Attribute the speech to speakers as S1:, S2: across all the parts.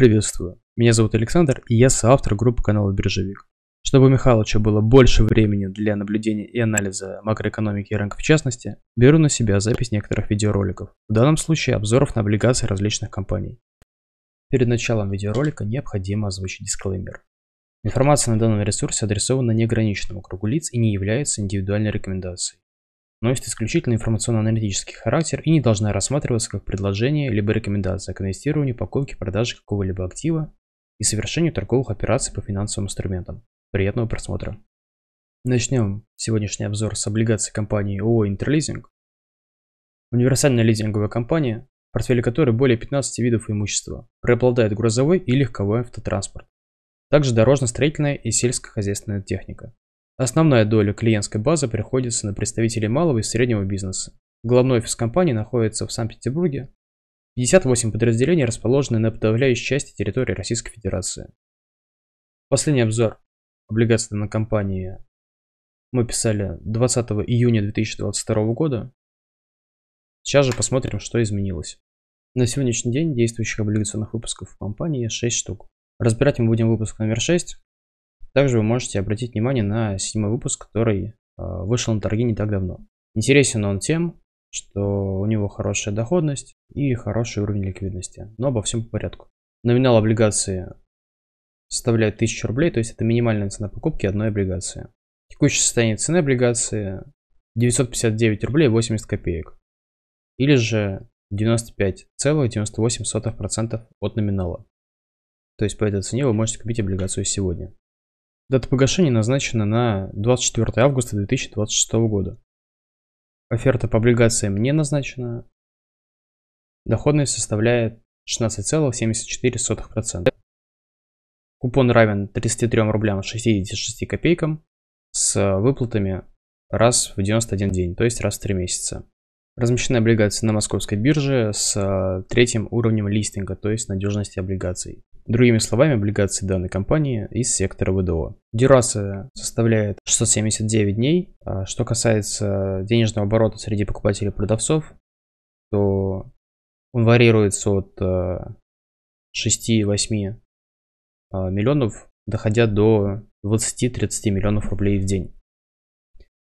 S1: Приветствую. Меня зовут Александр, и я соавтор группы канала «Биржевик». Чтобы Михалычу было больше времени для наблюдения и анализа макроэкономики и рынка в частности, беру на себя запись некоторых видеороликов, в данном случае обзоров на облигации различных компаний. Перед началом видеоролика необходимо озвучить дисклеймер. Информация на данном ресурсе адресована неограниченному кругу лиц и не является индивидуальной рекомендацией носит исключительно информационно-аналитический характер и не должна рассматриваться как предложение либо рекомендация к инвестированию, покупке, продаже какого-либо актива и совершению торговых операций по финансовым инструментам. Приятного просмотра. Начнем сегодняшний обзор с облигаций компании ООО «Интерлизинг». Универсальная лизинговая компания, в портфеле которой более 15 видов имущества, преобладает грузовой и легковой автотранспорт, также дорожно-строительная и сельскохозяйственная техника. Основная доля клиентской базы приходится на представителей малого и среднего бизнеса. Главный офис компании находится в Санкт-Петербурге. 58 подразделений расположены на подавляющей части территории Российской Федерации. Последний обзор облигаций на компании мы писали 20 июня 2022 года. Сейчас же посмотрим, что изменилось. На сегодняшний день действующих облигационных выпусков в компании 6 штук. Разбирать мы будем выпуск номер 6, также вы можете обратить внимание на седьмой выпуск, который а, вышел на торги не так давно. Интересен он тем, что у него хорошая доходность и хороший уровень ликвидности. Но обо всем по порядку. Номинал облигации составляет 1000 рублей, то есть это минимальная цена покупки одной облигации. Текущее состояние цены облигации 959 рублей 80 копеек. Или же 95,98% от номинала. То есть по этой цене вы можете купить облигацию сегодня. Дата погашения назначена на 24 августа 2026 года. Оферта по облигациям не назначена. Доходность составляет 16,74%. Купон равен 33 рублям 66 копейкам с выплатами раз в 91 день, то есть раз в 3 месяца. Размещены облигации на московской бирже с третьим уровнем листинга, то есть надежности облигаций. Другими словами, облигации данной компании из сектора ВДО. Дюрация составляет 679 дней. А что касается денежного оборота среди покупателей и продавцов, то он варьируется от 6-8 э, а, миллионов, доходя до 20-30 миллионов рублей в день.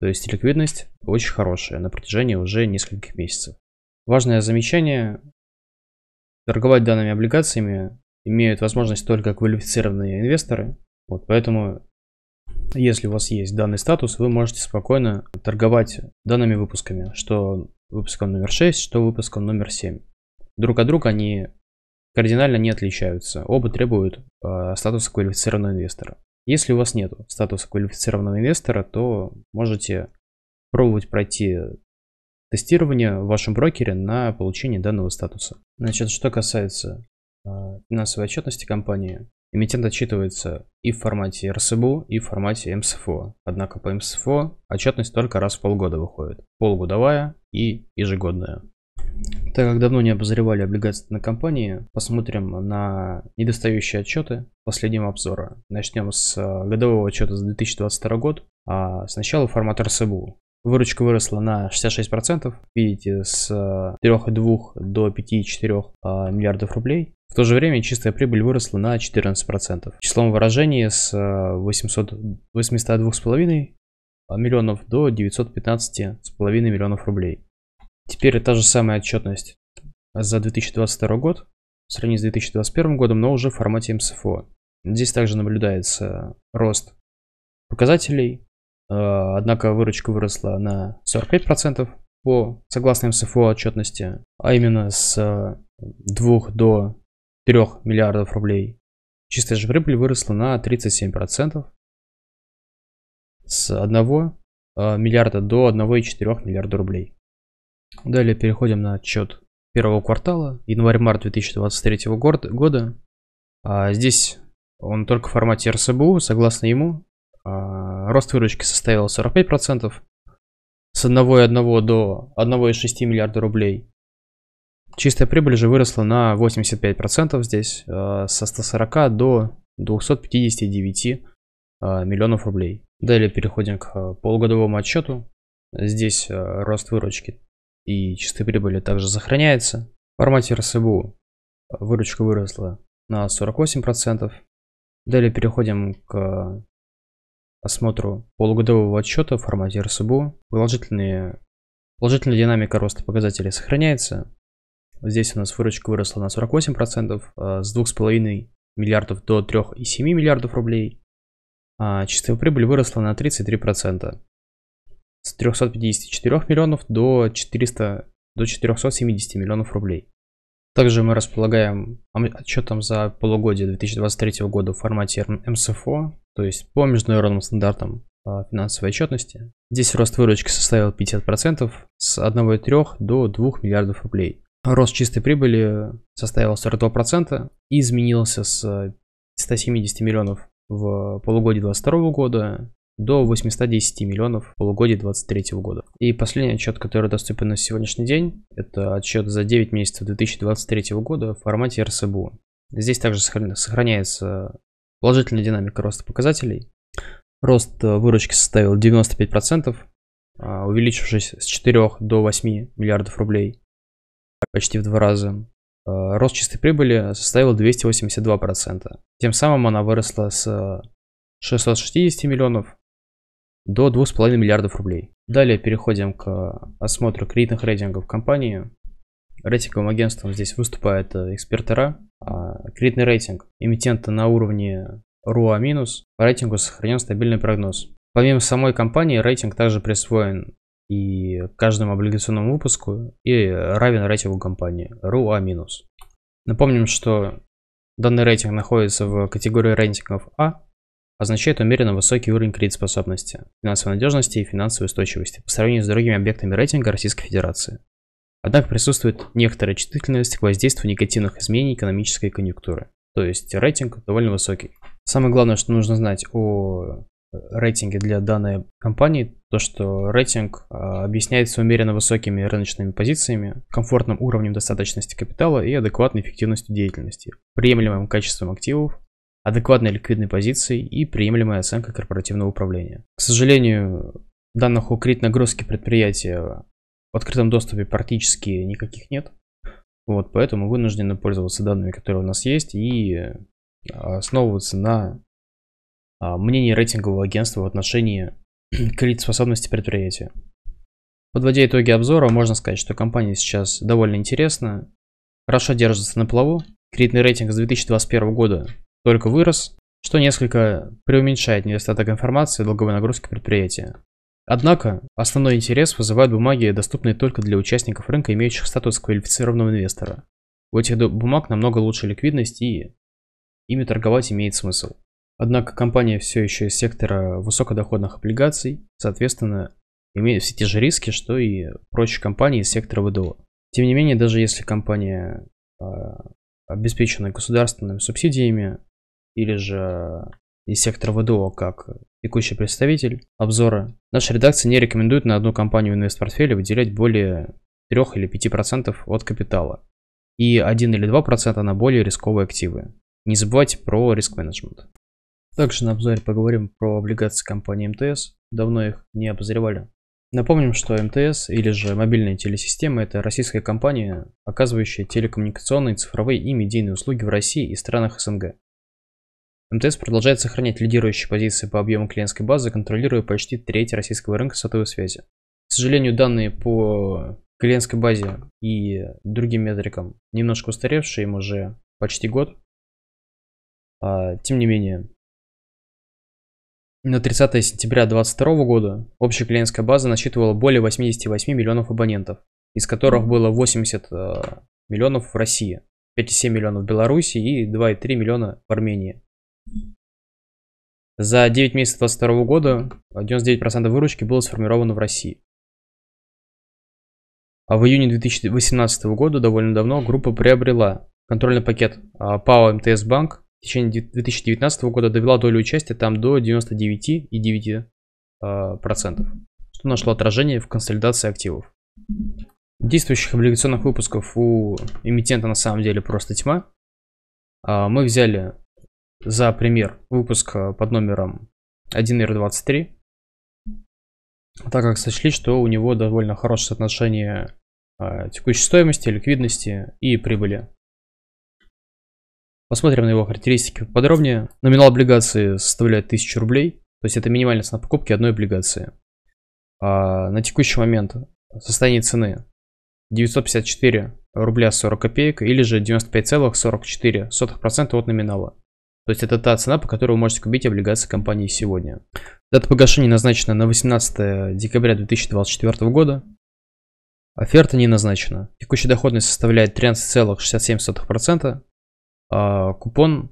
S1: То есть ликвидность очень хорошая на протяжении уже нескольких месяцев. Важное замечание. Торговать данными облигациями имеют возможность только квалифицированные инвесторы. Вот, поэтому, если у вас есть данный статус, вы можете спокойно торговать данными выпусками, что выпуском номер 6, что выпуском номер 7. Друг от друга они кардинально не отличаются. Оба требуют э, статуса квалифицированного инвестора. Если у вас нет статуса квалифицированного инвестора, то можете пробовать пройти тестирование в вашем брокере на получение данного статуса. Значит, что касается а, финансовой отчетности компании эмитент отчитывается и в формате РСБУ, и в формате МСФО. Однако по МСФО отчетность только раз в полгода выходит. Полугодовая и ежегодная. Так как давно не обозревали облигации на компании, посмотрим на недостающие отчеты последнего обзора. Начнем с а, годового отчета за 2022 год, а сначала формат РСБУ. Выручка выросла на 66%, видите, с 3,2 а, до 5,4 миллиардов рублей. В то же время чистая прибыль выросла на 14%. В числом выражении с 802,5 э, миллионов до 915,5 миллионов рублей. Теперь та же самая отчетность за 2022 год в сравнении с 2021 годом, но уже в формате МСФО. Здесь также наблюдается рост показателей, э, однако выручка выросла на 45% по согласно МСФО отчетности, а именно с 2 э, до 3 миллиардов рублей. Чистая же прибыль выросла на 37% с 1 э, миллиарда до 1,4 миллиарда рублей. Далее переходим на отчет первого квартала, январь-март 2023 года. А, здесь он только в формате РСБУ, согласно ему. А, рост выручки составил 45%, с 1,1 до 1,6 миллиарда рублей. Чистая прибыль же выросла на 85% здесь, э, со 140 до 259 э, миллионов рублей. Далее переходим к э, полугодовому отчету. Здесь рост выручки и чистой прибыли также сохраняется. В формате РСБУ выручка выросла на 48%. Далее переходим к осмотру полугодового отчета в формате РСБУ. положительная динамика роста показателей сохраняется. Здесь у нас выручка выросла на 48%, э, с 2,5 миллиардов до 3,7 миллиардов рублей. А чистая прибыль выросла на 33%, с 354 миллионов до, 400, до 470 миллионов рублей. Также мы располагаем отчетом за полугодие 2023 года в формате МСФО, то есть по международным стандартам э, финансовой отчетности. Здесь рост выручки составил 50% с 1,3 до 2 миллиардов рублей. Рост чистой прибыли составил 42% и изменился с 170 э, миллионов в полугодии 2022 года до 810 миллионов в полугодии 2023 года. И последний отчет, который доступен на сегодняшний день, это отчет за 9 месяцев 2023 года в формате РСБУ. Здесь также сохраняется положительная динамика роста показателей. Рост э, выручки составил 95%, а увеличившись с 4 до 8 миллиардов рублей почти в два раза. Э, рост чистой прибыли составил 282%. Тем самым она выросла с 660 э, миллионов до 2,5 миллиардов рублей. Далее переходим к осмотру кредитных рейтингов компании. Рейтинговым агентством здесь выступает э, Экспертера. А, кредитный рейтинг эмитента на уровне РУА-. По рейтингу сохранен стабильный прогноз. Помимо самой компании, рейтинг также присвоен и каждому облигационному выпуску и равен рейтингу компании RUA-. А Напомним, что данный рейтинг находится в категории рейтингов А, означает умеренно высокий уровень кредитоспособности, финансовой надежности и финансовой устойчивости по сравнению с другими объектами рейтинга Российской Федерации. Однако присутствует некоторая чувствительность к воздействию негативных изменений экономической конъюнктуры, то есть рейтинг довольно высокий. Самое главное, что нужно знать о рейтинге для данной компании то, что рейтинг а, объясняется умеренно высокими рыночными позициями, комфортным уровнем достаточности капитала и адекватной эффективностью деятельности, приемлемым качеством активов, адекватной ликвидной позицией и приемлемой оценкой корпоративного управления. К сожалению, данных о кредитнагрузке предприятия в открытом доступе практически никаких нет. Вот, поэтому вынуждены пользоваться данными, которые у нас есть, и а, основываться на а, мнение рейтингового агентства в отношении кредитоспособности предприятия. Подводя итоги обзора, можно сказать, что компания сейчас довольно интересна, хорошо держится на плаву, кредитный рейтинг с 2021 года только вырос, что несколько преуменьшает недостаток информации о долговой нагрузке предприятия. Однако, основной интерес вызывают бумаги, доступные только для участников рынка, имеющих статус квалифицированного инвестора. У этих бумаг намного лучше ликвидность и ими торговать имеет смысл. Однако компания все еще из сектора высокодоходных облигаций, соответственно, имеет все те же риски, что и прочие компании из сектора ВДО. Тем не менее, даже если компания а, обеспечена государственными субсидиями или же из сектора ВДО как текущий представитель обзора, наша редакция не рекомендует на одну компанию инвестпортфеля выделять более 3 или 5% от капитала и 1 или 2% на более рисковые активы. Не забывайте про риск-менеджмент. Также на обзоре поговорим про облигации компании МТС. Давно их не обозревали. Напомним, что МТС или же мобильные телесистемы – это российская компания, оказывающая телекоммуникационные, цифровые и медийные услуги в России и странах СНГ. МТС продолжает сохранять лидирующие позиции по объему клиентской базы, контролируя почти треть российского рынка сотовой связи. К сожалению, данные по клиентской базе и другим метрикам немножко устаревшие, им уже почти год. А, тем не менее, на 30 сентября 2022 года общая клиентская база насчитывала более 88 миллионов абонентов, из которых было 80 э, миллионов в России, 5,7 миллионов в Беларуси и 2,3 миллиона в Армении. За 9 месяцев 2022 года 99% выручки было сформировано в России. А в июне 2018 года, довольно давно, группа приобрела контрольный пакет ПАО МТС Банк в течение 2019 года довела долю участия там до 99,9%, а, что нашло отражение в консолидации активов. Действующих облигационных выпусков у эмитента на самом деле просто тьма. А, мы взяли за пример выпуск а, под номером 1R23, так как сочли, что у него довольно хорошее соотношение текущей стоимости, ликвидности и прибыли. Посмотрим на его характеристики подробнее. Номинал облигации составляет 1000 рублей, то есть это минимальная цена покупки одной облигации. А на текущий момент состояние цены 954 рубля 40 копеек или же 95,44% от номинала. То есть это та цена, по которой вы можете купить облигации компании сегодня. Дата погашения назначена на 18 декабря 2024 года. Оферта не назначена. Текущая доходность составляет 13,67%. А, купон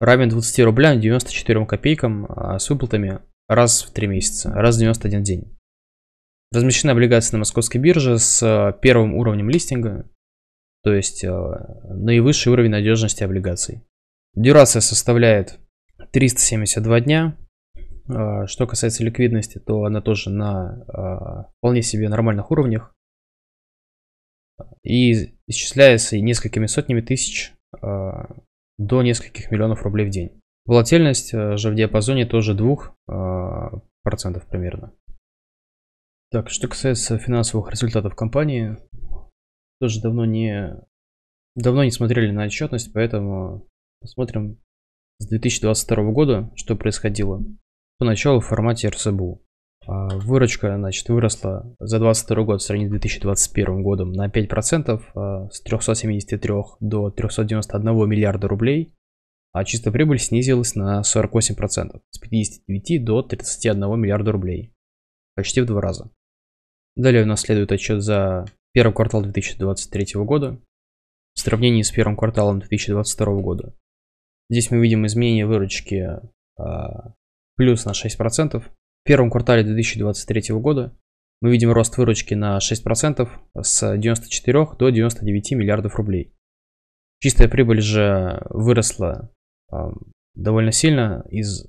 S1: равен 20 рублям 94 копейкам а, с выплатами раз в 3 месяца, раз в 91 день. Размещены облигации на московской бирже с а, первым уровнем листинга, то есть наивысший уровень надежности облигаций. Дюрация составляет 372 дня. Что касается ликвидности, то она тоже на вполне себе нормальных уровнях. И исчисляется несколькими сотнями тысяч Э, до нескольких миллионов рублей в день. Волатильность же э, в диапазоне тоже 2% э, примерно. Так, что касается финансовых результатов компании, тоже давно не, давно не смотрели на отчетность, поэтому посмотрим с 2022 года, что происходило. Поначалу в формате РСБУ. А, выручка, значит, выросла за 2022 год в сравнении с 2021 годом на 5%, а, с 373 до 391 миллиарда рублей, а чистая прибыль снизилась на 48%, с 59 до 31 миллиарда рублей, почти в два раза. Далее у нас следует отчет за первый квартал 2023 года в сравнении с первым кварталом 2022 года. Здесь мы видим изменение выручки а, плюс на 6%, в первом квартале 2023 года мы видим рост выручки на 6% с 94 до 99 миллиардов рублей. Чистая прибыль же выросла э, довольно сильно, из,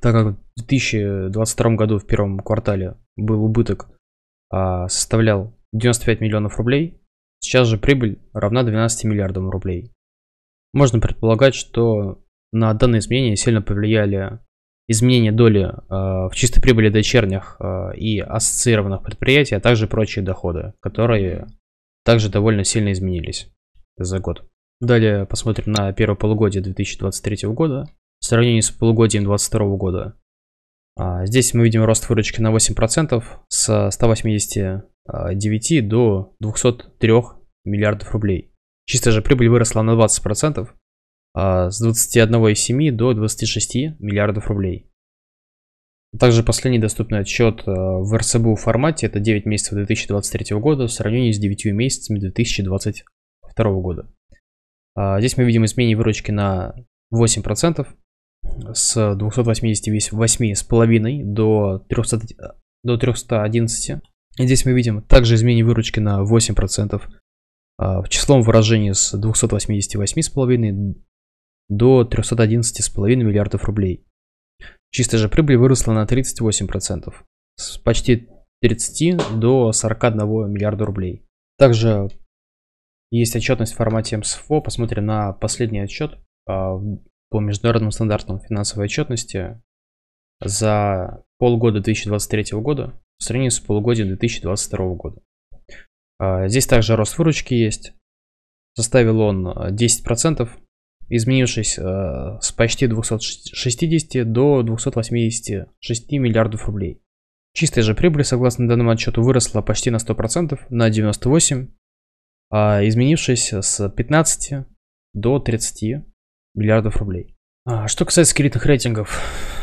S1: так как в 2022 году в первом квартале был убыток, э, составлял 95 миллионов рублей, сейчас же прибыль равна 12 миллиардам рублей. Можно предполагать, что на данные изменения сильно повлияли изменение доли э, в чистой прибыли дочерних э, и ассоциированных предприятий, а также прочие доходы, которые также довольно сильно изменились за год. Далее посмотрим на первое полугодие 2023 года в сравнении с полугодием 2022 года. А, здесь мы видим рост выручки на 8% с 189 до 203 миллиардов рублей. Чистая же прибыль выросла на 20%, а, с 21,7 до 26 миллиардов рублей. Также последний доступный отчет а, в РСБУ формате это 9 месяцев 2023 года в сравнении с 9 месяцами 2022 года. А, здесь мы видим изменение выручки на 8% с 288,5 до, 300, до 311. И здесь мы видим также изменение выручки на 8% в числом выражении с 288,5 до 311,5 миллиардов рублей. Чистая же прибыль выросла на 38%, с почти 30 до 41 миллиарда рублей. Также есть отчетность в формате МСФО, эм посмотрим на последний отчет а, по международным стандартам финансовой отчетности за полгода 2023 года в сравнении с полугодием 2022 года. А, здесь также рост выручки есть. Составил он 10%, изменившись э, с почти 260 до 286 миллиардов рублей. Чистая же прибыль, согласно данному отчету, выросла почти на 100%, на 98%, э, а изменившись с 15 до 30 миллиардов рублей. А, что касается кредитных рейтингов,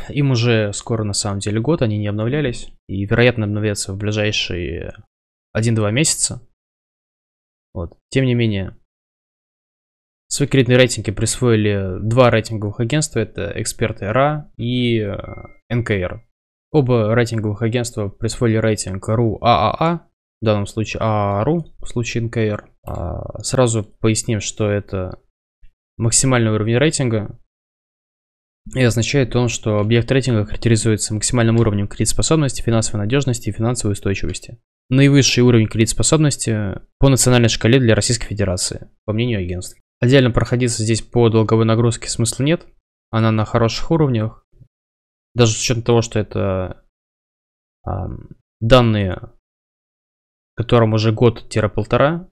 S1: им уже скоро на самом деле год, они не обновлялись и, вероятно, обновятся в ближайшие 1-2 месяца. Вот. Тем не менее, Свой рейтинги присвоили два рейтинговых агентства, это эксперты РА и э, НКР. Оба рейтинговых агентства присвоили рейтинг РУ ААА, а а», в данном случае ААРУ, в случае НКР. А, сразу поясним, что это максимальный уровень рейтинга, и означает он, что объект рейтинга характеризуется максимальным уровнем кредитоспособности, финансовой надежности и финансовой устойчивости. Наивысший уровень кредитоспособности по национальной шкале для Российской Федерации, по мнению агентств. Отдельно проходиться здесь по долговой нагрузке смысла нет. Она на хороших уровнях. Даже с учетом того, что это э, данные, которым уже год-полтора,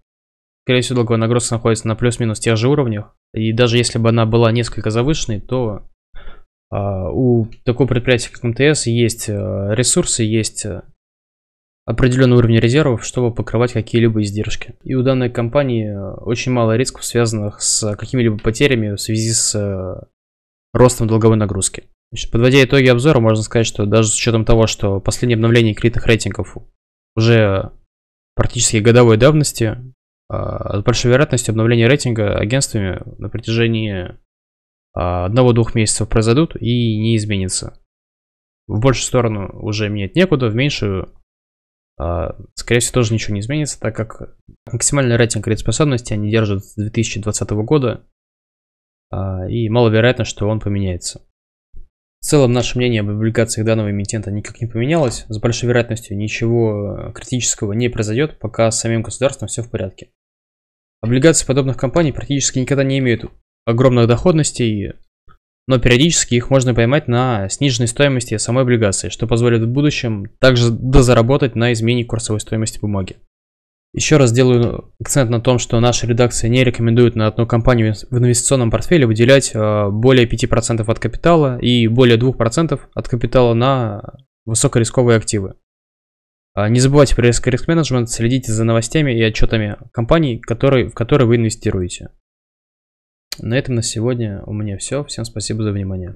S1: скорее всего, долговая нагрузка находится на плюс-минус тех же уровнях. И даже если бы она была несколько завышенной, то э, у такого предприятия, как МТС, есть а, ресурсы, есть а, определенный уровень резервов, чтобы покрывать какие-либо издержки. И у данной компании э, очень мало рисков, связанных с э, какими-либо потерями в связи с э, ростом долговой нагрузки. Значит, подводя итоги обзора, можно сказать, что даже с учетом того, что последнее обновление кредитных рейтингов уже практически годовой давности, а, с большой вероятностью обновление рейтинга агентствами на протяжении а, одного-двух месяцев произойдут и не изменится. В большую сторону уже менять некуда, в меньшую а, скорее всего, тоже ничего не изменится, так как максимальный рейтинг кредитоспособности они держат с 2020 года, а, и маловероятно, что он поменяется. В целом, наше мнение об облигациях данного эмитента никак не поменялось. С большой вероятностью ничего э, критического не произойдет, пока с самим государством все в порядке. Облигации подобных компаний практически никогда не имеют огромных доходностей, но периодически их можно поймать на сниженной стоимости самой облигации, что позволит в будущем также дозаработать на изменении курсовой стоимости бумаги. Еще раз делаю акцент на том, что наша редакция не рекомендует на одну компанию в инвестиционном портфеле выделять э, более 5% от капитала и более 2% от капитала на высокорисковые активы. А не забывайте про риск-менеджмент, следите за новостями и отчетами компаний, которые, в которые вы инвестируете. На этом на сегодня у меня все. Всем спасибо за внимание.